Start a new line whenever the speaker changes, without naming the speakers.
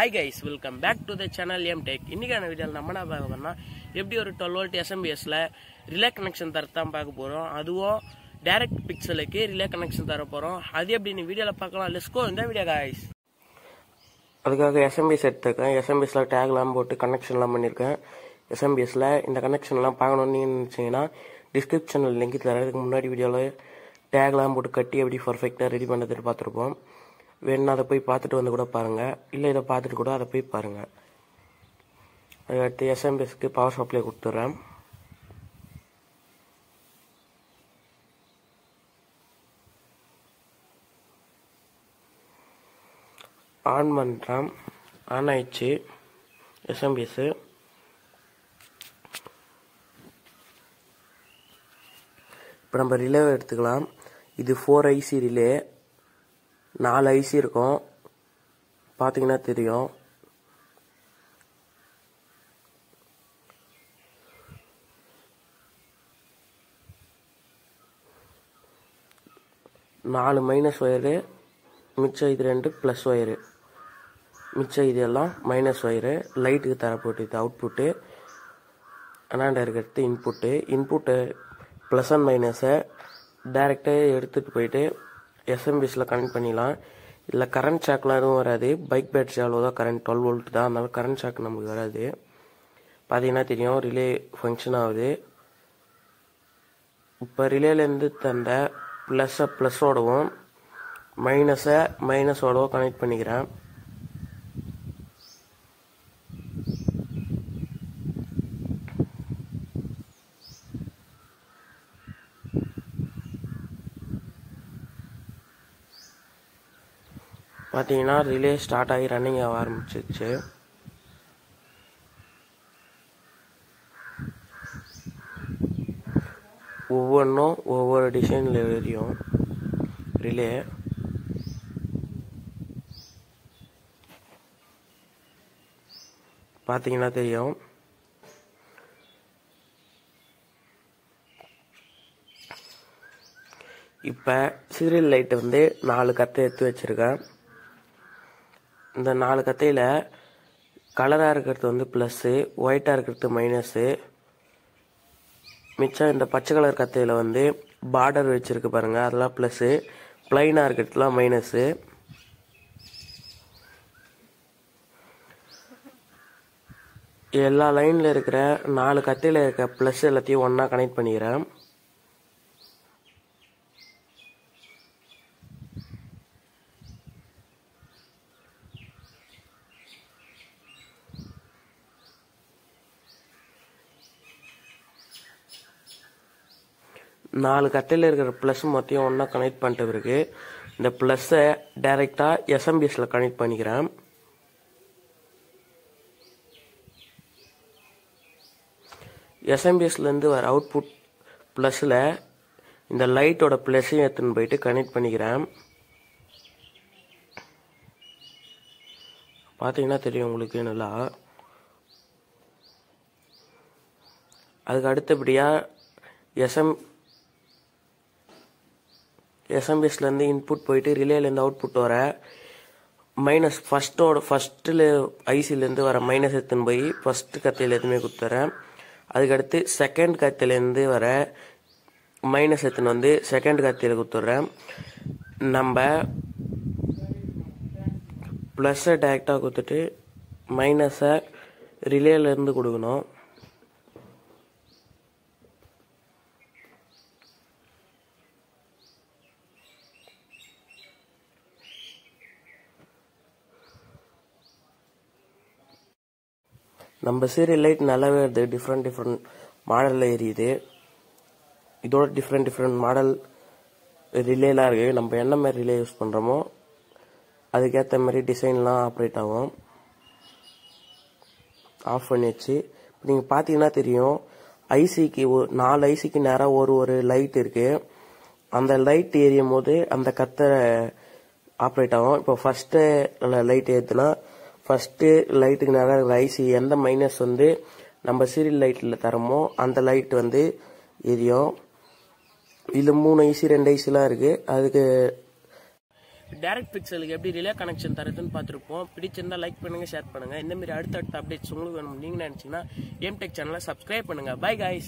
high guys welcome back to the channel M tag இன்றைக்கான வீடியோவில் நம்ம என்ன பார்க்க போகிறோம்னா எப்படி ஒரு டுவெல் வோல்ட் எஸ்எம்பிஎஸில் ரிலே கனெக்ஷன் தரத்தான் பார்க்க போகிறோம் அதுவும் டைரக்ட் பிக்சலுக்கு ரிலே கனெக்ஷன் தர போகிறோம் அது எப்படின்னு வீடியோவில் பார்க்கலாம் லெஸ்கோ இந்த வீடியோ காய்ஸ் அதுக்காக எஸ்எம்பிஎஸ் எடுத்துருக்கேன் எஸ்எம்பிஎஸில் டேக்லாம் போட்டு கனெக்ஷன்லாம் பண்ணியிருக்கேன் எஸ்எம்பிஎஸில் இந்த கனெக்ஷன்லாம் பார்க்கணுன்னு நீங்கள் நினச்சிங்கன்னா டிஸ்கிரிப்ஷனில் லிங்க் தரதுக்கு முன்னாடி வீடியோவில் டேக்லாம் போட்டு கட்டி எப்படி பர்ஃபெக்டாக ரெடி பண்ணுறது பார்த்துருப்போம் வேணும்னா அதை போய் பார்த்துட்டு வந்து கூட பாருங்கள் இல்லை இதை பார்த்துட்டு கூட அதை போய் பாருங்கள் அடுத்து எஸ்எம்எஸ்க்கு பவர் சப்ளை கொடுத்துட்றேன் ஆன் பண்ணுறேன் ஆன் ஆயிடுச்சு எஸ்எம்பிஎஸ்ஸு இப்போ நம்ம ரிலே எடுத்துக்கலாம் இது ஃபோர் ஐசி ரிலே நாலு ஐசி இருக்கும் பார்த்தீங்கன்னா தெரியும் நாலு மைனஸ் ஒயரு மிச்சம் இது ரெண்டு ப்ளஸ் ஒயரு மிச்சம் இது எல்லாம் மைனஸ் ஒயரு லைட்டுக்கு தரப்போட்டு அவுட் அவுட்புட்டு அனாண்ட இருக்கிறது இன்புட்டு இன்புட்டு ப்ளஸ் அண்ட் மைனஸை டேரெக்டாக எடுத்துகிட்டு போயிட்டு எஸ்எம்பிஸில் கனெக்ட் பண்ணிடலாம் இல்லை கரண்ட் ஷாக்லாம் எதுவும் வராது பைக் அவ்வளோ அவ்வளோதான் கரண்ட் டுவெல் வோல்ட் தான் அதனால கரண்ட் ஷாக் நமக்கு வராது பார்த்தீங்கன்னா தெரியும் ரிலே ஃபங்க்ஷன் ஆகுது இப்போ ரிலேலேருந்து தந்த ப்ளஸ்ஸை ப்ளஸ்ஸோடவும் மைனஸை மைனஸோடவும் கனெக்ட் பண்ணிக்கிறேன் பார்த்தீங்கன்னா ரிலே ஸ்டார்ட் ஆகி ரன்னிங் ஆக ஆரம்பிச்சிச்சு ஒவ்வொன்றும் ஒவ்வொரு டிசைனில் எழுதியும் ரிலே பார்த்தீங்கன்னா தெரியும் இப்போ சீரியல் லைட் வந்து நாலு கத்தை எடுத்து வச்சுருக்கேன் இந்த நாலு கத்தையில் கலராக இருக்கிறது வந்து ப்ளஸ்ஸு ஒயிட்டாக இருக்கிறது மைனஸ்ஸு மிச்சம் இந்த பச்சை கலர் கத்தையில் வந்து பார்டர் வச்சுருக்கு பாருங்கள் அதெல்லாம் ப்ளஸ்ஸு ப்ளைனாக இருக்கிறதுலாம் மைனஸ்ஸு எல்லா லைனில் இருக்கிற நாலு கத்தையில் இருக்க ப்ளஸ் எல்லாத்தையும் ஒன்றா கனெக்ட் பண்ணிக்கிறேன் நாலு கட்டையில் இருக்கிற ப்ளஸ் மொத்தம் ஒன்றா கனெக்ட் பண்ணிட்ட பிறகு இந்த ப்ளஸ்ஸை டைரெக்டாக எஸ்எம்பிஎஸில் கனெக்ட் பண்ணிக்கிறேன் எஸ்எம்பிஎஸ்லேருந்து வர அவுட்புட் ப்ளஸில் இந்த லைட்டோட ப்ளஸ்ஸையும் எடுத்துன்னு போயிட்டு கனெக்ட் பண்ணிக்கிறேன் பார்த்தீங்கன்னா தெரியும் உங்களுக்கு நல்லா அதுக்கு அடுத்தபடியாக எஸ்எம் எஸ்எம்பிஎஸ்லேருந்து இன்புட் போயிட்டு ரிலேலேருந்து அவுட்புட் வர மைனஸ் ஃபஸ்ட்டோட ஃபஸ்ட்டில் ஐசிலேருந்து வர மைனஸ் எடுத்துன்னு போய் ஃபஸ்ட்டு கத்தியில் எதுவுமே கொடுத்துறேன் அதுக்கடுத்து செகண்ட் கத்திலேருந்து வர மைனஸ் எடுத்துன்னு வந்து செகண்ட் கத்தியில் கொடுத்துட்றேன் நம்ம ப்ளஸ்ஸை டேரெக்டாக கொடுத்துட்டு மைனஸை ரிலேலேருந்து கொடுக்கணும் நம்ம சீரியல் லைட் நல்லாவே வருது டிஃப்ரெண்ட் டிஃப்ரெண்ட் மாடலில் எரியுது இதோட டிஃப்ரெண்ட் டிஃப்ரெண்ட் மாடல் ரிலேலாம் இருக்குது நம்ம என்ன மாதிரி ரிலே யூஸ் பண்ணுறோமோ அதுக்கேற்ற மாதிரி டிசைன்லாம் ஆப்ரேட் ஆகும் ஆஃப் பண்ணிடுச்சு இப்போ நீங்கள் பார்த்தீங்கன்னா தெரியும் ஐசிக்கு நாலு ஐசிக்கு நேராக ஒரு ஒரு லைட் இருக்குது அந்த லைட் எரியும் போது அந்த கத்தை ஆப்ரேட் ஆகும் இப்போ ஃபஸ்ட்டு லைட் ஏற்றுனா ஃபஸ்ட்டு லைட்டுக்கு நேராக ஐசி எந்த மைனஸ் வந்து நம்ம சீரியல் லைட்டில் தரமோ அந்த லைட் வந்து எரியும் இதில் மூணு ஐசி ரெண்டு ஐசிலாம் இருக்குது அதுக்கு டேரக்ட் பிக்சலுக்கு எப்படி ரிலே கனெக்ஷன் தருதுன்னு பார்த்துருப்போம் பிடிச்சிருந்தால் லைக் பண்ணுங்கள் ஷேர் பண்ணுங்கள் இந்தமாரி அடுத்தடுத்த அப்டேட்ஸ் உங்களுக்கு வேணும் நீங்கள் நினச்சிங்கன்னா எம்டெக் சேனலை சப்ஸ்கிரைப் பண்ணுங்கள் பை காய்ஸ்